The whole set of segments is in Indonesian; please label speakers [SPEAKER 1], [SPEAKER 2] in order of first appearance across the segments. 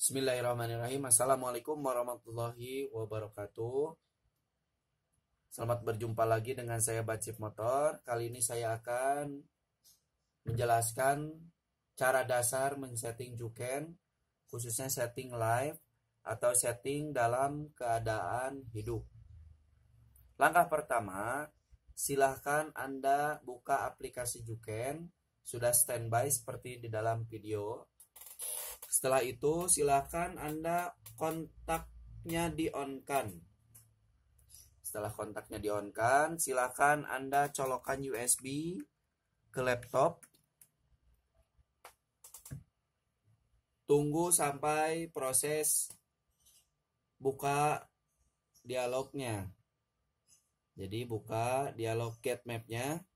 [SPEAKER 1] Bismillahirrahmanirrahim. Assalamualaikum warahmatullahi wabarakatuh. Selamat berjumpa lagi dengan saya Bacip Motor. Kali ini saya akan menjelaskan cara dasar men-setting Juken, khususnya setting live atau setting dalam keadaan hidup. Langkah pertama, silahkan Anda buka aplikasi Juken, sudah standby seperti di dalam video setelah itu silakan Anda kontaknya di on-kan. Setelah kontaknya di on-kan, silakan Anda colokan USB ke laptop. Tunggu sampai proses buka dialognya. Jadi buka dialog get mapnya.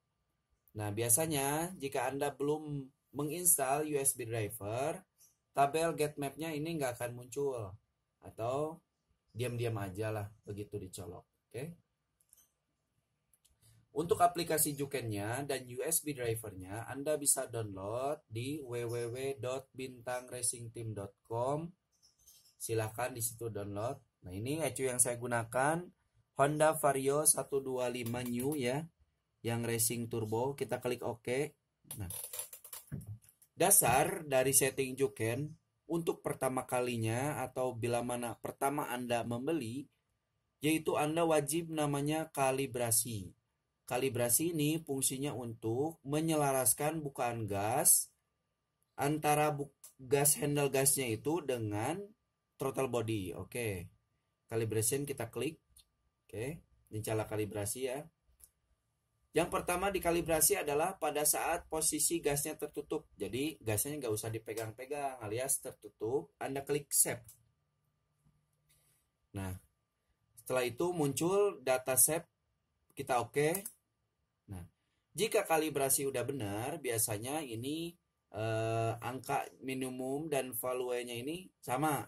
[SPEAKER 1] Nah biasanya jika Anda belum menginstal USB driver, tabel get mapnya ini nggak akan muncul atau diam-diam aja lah begitu dicolok oke okay? Untuk aplikasi Jukennya dan USB drivernya, Anda bisa download di www.bintangracingteam.com. Silahkan di situ download. Nah ini ECU yang saya gunakan, Honda Vario 125 New ya, yang racing turbo. Kita klik OK. Nah, Dasar dari setting Joken untuk pertama kalinya atau bila mana pertama Anda membeli yaitu Anda wajib namanya kalibrasi. Kalibrasi ini fungsinya untuk menyelaraskan bukaan gas antara bu gas handle gasnya itu dengan throttle body. Oke. Okay. kalibrasi kita klik. Oke, okay. cara kalibrasi ya. Yang pertama dikalibrasi adalah pada saat posisi gasnya tertutup. Jadi gasnya nggak usah dipegang-pegang alias tertutup. Anda klik save. Nah, setelah itu muncul data save. Kita oke. Okay. Nah, jika kalibrasi udah benar, biasanya ini eh, angka minimum dan value-nya ini sama.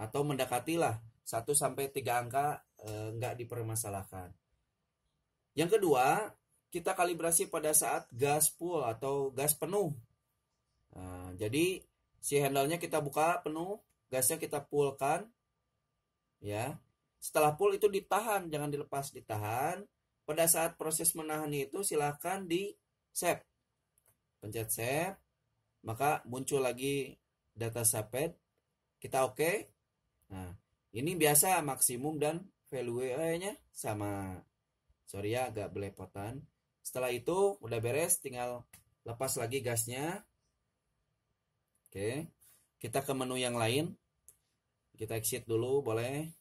[SPEAKER 1] Atau mendekatilah 1 sampai 3 angka eh, nggak dipermasalahkan. Yang kedua, kita kalibrasi pada saat gas full atau gas penuh. Nah, jadi si handle-nya kita buka penuh, gasnya kita pulkan, Ya. Setelah pull itu ditahan, jangan dilepas, ditahan. Pada saat proses menahan itu silakan di set, Pencet set, maka muncul lagi data saped. Kita oke. Okay. Nah, ini biasa maksimum dan value-nya sama sorry ya agak belepotan setelah itu udah beres tinggal lepas lagi gasnya oke kita ke menu yang lain kita exit dulu boleh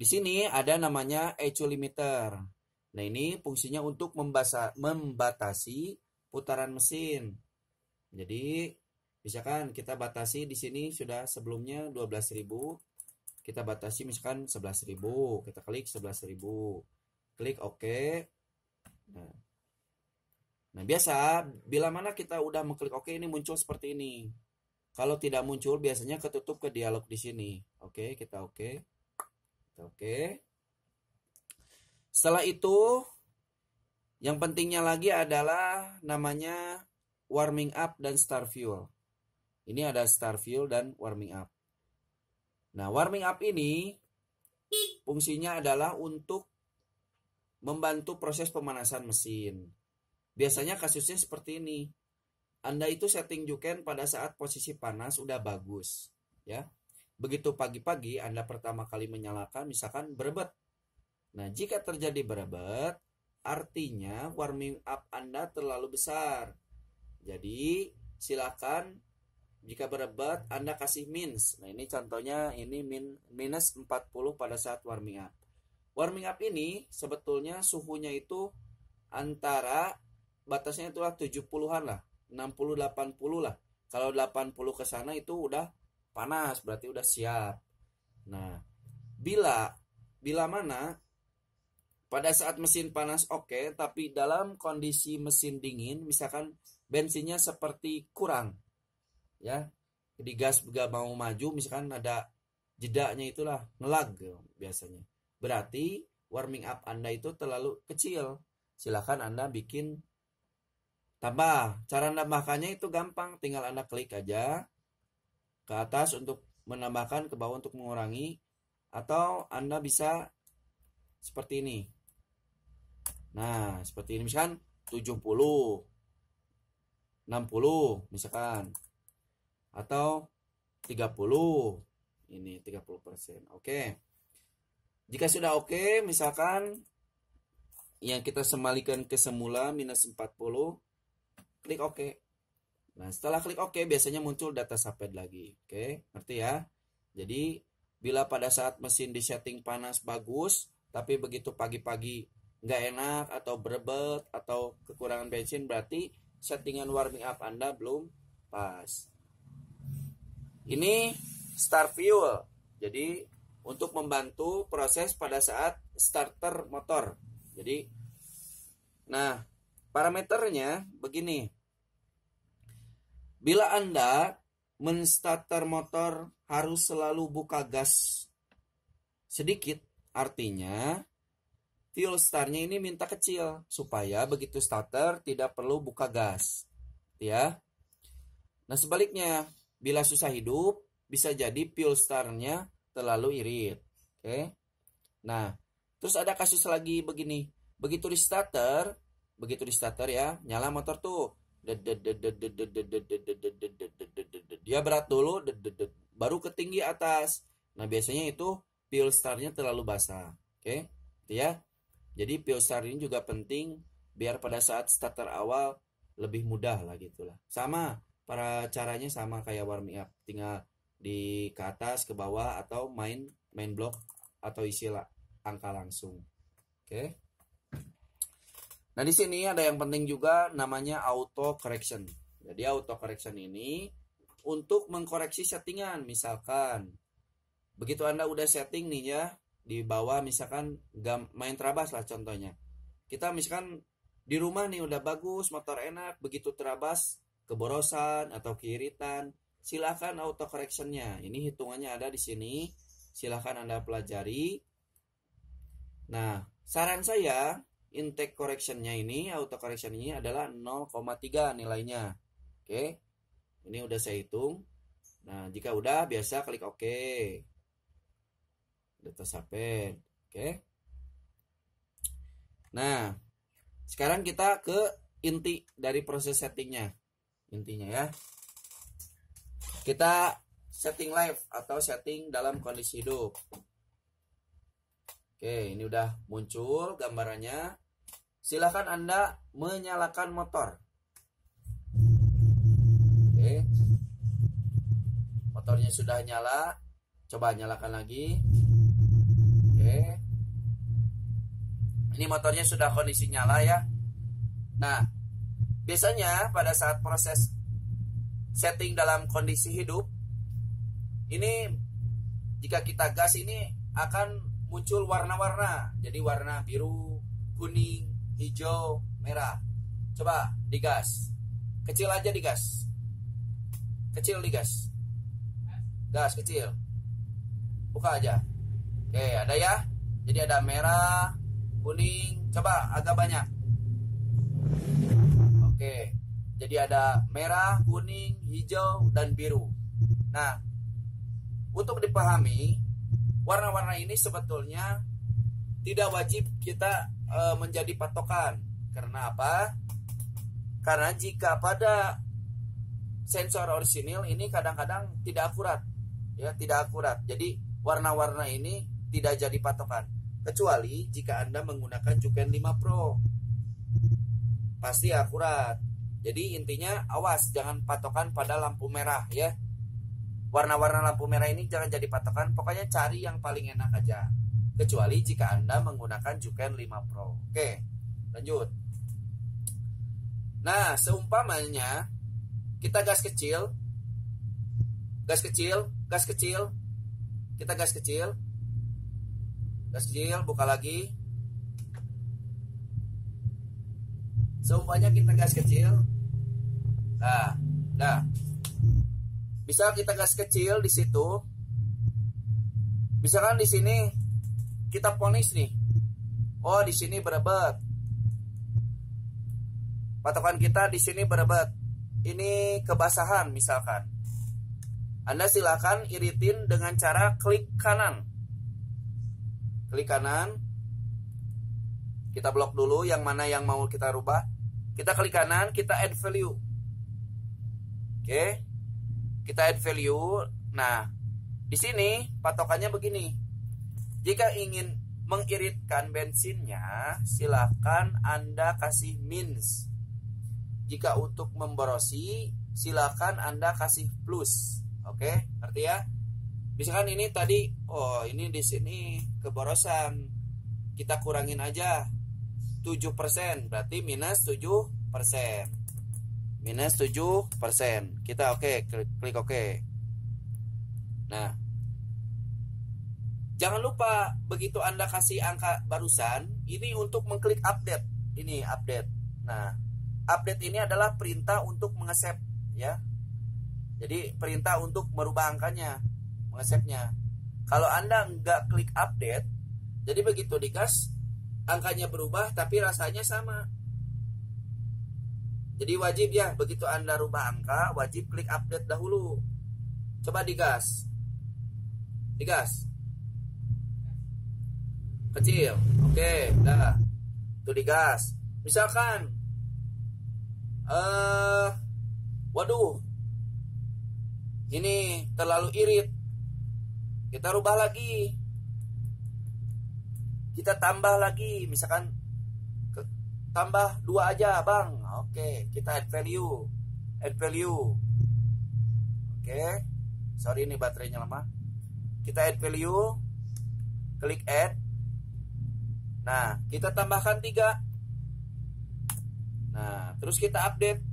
[SPEAKER 1] di sini ada namanya ECU limiter nah ini fungsinya untuk membasa, membatasi putaran mesin jadi misalkan kita batasi di sini sudah sebelumnya 12.000 kita batasi misalkan 11.000 kita klik 11.000 klik OK. Nah. nah. biasa bila mana kita udah mengklik OK ini muncul seperti ini. Kalau tidak muncul biasanya ketutup ke dialog di sini. Oke, okay, kita oke. Okay. oke. Okay. Setelah itu yang pentingnya lagi adalah namanya warming up dan star fuel. Ini ada star fuel dan warming up. Nah, warming up ini fungsinya adalah untuk membantu proses pemanasan mesin. Biasanya kasusnya seperti ini. Anda itu setting juken pada saat posisi panas udah bagus, ya. Begitu pagi-pagi Anda pertama kali menyalakan misalkan berebet. Nah, jika terjadi berebet, artinya warming up Anda terlalu besar. Jadi, silakan jika berebet Anda kasih mins. Nah, ini contohnya ini min minus 40 pada saat warming up. Warming up ini sebetulnya suhunya itu antara batasnya itulah 70-an lah, 60 80 lah. Kalau 80 ke sana itu udah panas, berarti udah siap. Nah, bila bila mana pada saat mesin panas oke, okay, tapi dalam kondisi mesin dingin misalkan bensinnya seperti kurang. Ya. Jadi gas gak mau maju misalkan ada jedanya itulah ngelag biasanya. Berarti warming up Anda itu terlalu kecil. Silahkan Anda bikin tambah. Cara menambahkannya itu gampang. Tinggal Anda klik aja ke atas untuk menambahkan, ke bawah untuk mengurangi. Atau Anda bisa seperti ini. Nah, seperti ini misalkan 70 60 misalkan atau 30 ini 30 persen oke okay. Jika sudah oke, okay, misalkan yang kita semalikan ke semula minus 40, klik OK. Nah, setelah klik OK, biasanya muncul data saped lagi. Oke, okay? ngerti ya? Jadi, bila pada saat mesin disetting panas bagus, tapi begitu pagi-pagi nggak enak atau berebet atau kekurangan bensin, berarti settingan warming up Anda belum pas. Ini star fuel. Jadi, untuk membantu proses pada saat starter motor. Jadi, nah parameternya begini. Bila Anda menstarter motor harus selalu buka gas sedikit, artinya fuel startnya ini minta kecil supaya begitu starter tidak perlu buka gas, ya. Nah sebaliknya, bila susah hidup bisa jadi fuel startnya terlalu irit. Oke. Okay? Nah, terus ada kasus lagi begini. Begitu di starter, begitu di starter ya, nyala motor tuh. Dia berat dulu, baru ke tinggi atas. Nah, biasanya itu fuel startnya terlalu basah. Oke, okay? ya. Jadi fuel start ini juga penting biar pada saat starter awal lebih mudah lah gitulah. Sama para caranya sama kayak warming up, tinggal di ke atas ke bawah atau main main blok atau isi lah, angka langsung oke nah di sini ada yang penting juga namanya auto correction jadi auto correction ini untuk mengkoreksi settingan misalkan begitu anda udah setting nih ya di bawah misalkan gam, main terabas lah contohnya kita misalkan di rumah nih udah bagus motor enak begitu terabas keborosan atau kiritan silahkan auto correctionnya. Ini hitungannya ada di sini. Silahkan Anda pelajari. Nah, saran saya intake correctionnya ini, auto correction ini adalah 0,3 nilainya. Oke, ini udah saya hitung. Nah, jika udah biasa klik OK. Data sapen. Oke. Nah, sekarang kita ke inti dari proses settingnya. Intinya ya. Kita setting live atau setting dalam kondisi hidup. Oke, ini udah muncul gambarannya. Silahkan Anda menyalakan motor. Oke. Motornya sudah nyala. Coba nyalakan lagi. Oke. Ini motornya sudah kondisi nyala ya. Nah, biasanya pada saat proses setting dalam kondisi hidup ini jika kita gas ini akan muncul warna-warna jadi warna biru kuning hijau merah coba digas kecil aja digas kecil digas gas kecil buka aja oke ada ya jadi ada merah kuning coba agak banyak oke jadi ada merah, kuning, hijau, dan biru. Nah, untuk dipahami, warna-warna ini sebetulnya tidak wajib kita e, menjadi patokan. Karena apa? Karena jika pada sensor orisinil ini kadang-kadang tidak akurat. Ya, tidak akurat. Jadi warna-warna ini tidak jadi patokan. Kecuali jika Anda menggunakan Juken 5 Pro. Pasti akurat jadi intinya awas jangan patokan pada lampu merah ya. Warna-warna lampu merah ini jangan jadi patokan, pokoknya cari yang paling enak aja. Kecuali jika Anda menggunakan Juken 5 Pro. Oke, lanjut. Nah, seumpamanya kita gas kecil, gas kecil, gas kecil, kita gas kecil, gas kecil, buka lagi, seumpamanya kita gas kecil Nah, nah. Bisa kita gas kecil di situ. Misalkan di sini kita ponis nih. Oh, di sini berebet. Patokan kita di sini berebet. Ini kebasahan misalkan. Anda silakan iritin dengan cara klik kanan. Klik kanan. Kita blok dulu yang mana yang mau kita rubah. Kita klik kanan, kita add value Oke. Okay? Kita add value. Nah, di sini patokannya begini. Jika ingin mengiritkan bensinnya, silakan Anda kasih minus. Jika untuk memborosi, silakan Anda kasih plus. Oke, okay? ngerti ya? Misalkan ini tadi, oh ini di sini keborosan. Kita kurangin aja 7%, berarti minus 7% minus 7 persen kita oke okay, klik, klik oke okay. nah jangan lupa begitu anda kasih angka barusan ini untuk mengklik update ini update nah update ini adalah perintah untuk mengesep ya jadi perintah untuk merubah angkanya mengesepnya kalau anda nggak klik update jadi begitu dikas angkanya berubah tapi rasanya sama jadi wajib ya, begitu Anda rubah angka, wajib klik update dahulu. Coba digas. Digas. Kecil. Oke, dah, Itu digas. Misalkan eh uh, waduh. Ini terlalu irit. Kita rubah lagi. Kita tambah lagi, misalkan tambah dua aja bang oke kita add value add value oke sorry ini baterainya lemah. kita add value klik add nah kita tambahkan tiga nah terus kita update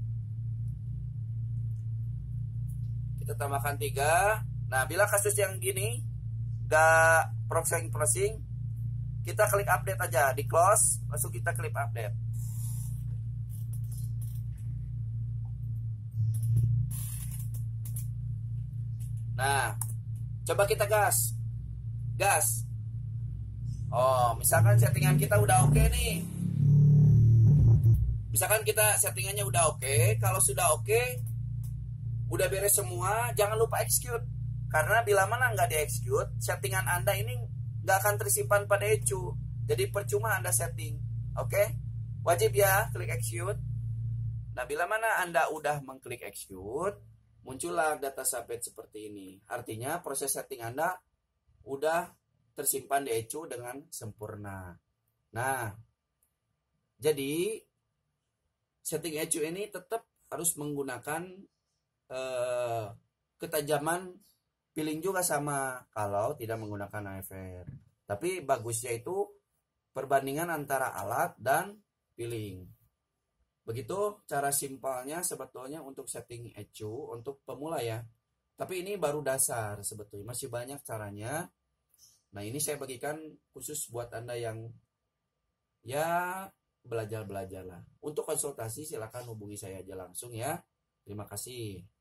[SPEAKER 1] kita tambahkan tiga nah bila kasus yang gini gak processing processing kita klik update aja di close langsung kita klik update Nah, coba kita gas. Gas. Oh, misalkan settingan kita udah oke okay nih. Misalkan kita settingannya udah oke, okay. kalau sudah oke, okay, udah beres semua, jangan lupa execute. Karena bila mana nggak di-execute, settingan Anda ini nggak akan tersimpan pada ECU. Jadi percuma Anda setting. Oke? Okay? Wajib ya, klik execute. Nah, bila mana Anda udah mengklik execute, muncullah data sabit seperti ini. Artinya proses setting Anda udah tersimpan di ECU dengan sempurna. Nah, jadi setting ECU ini tetap harus menggunakan eh, ketajaman piling juga sama kalau tidak menggunakan AFR. Tapi bagusnya itu perbandingan antara alat dan piling. Begitu cara simpelnya sebetulnya untuk setting ECU untuk pemula ya. Tapi ini baru dasar sebetulnya, masih banyak caranya. Nah ini saya bagikan khusus buat Anda yang ya belajar-belajar lah. Untuk konsultasi silahkan hubungi saya aja langsung ya. Terima kasih.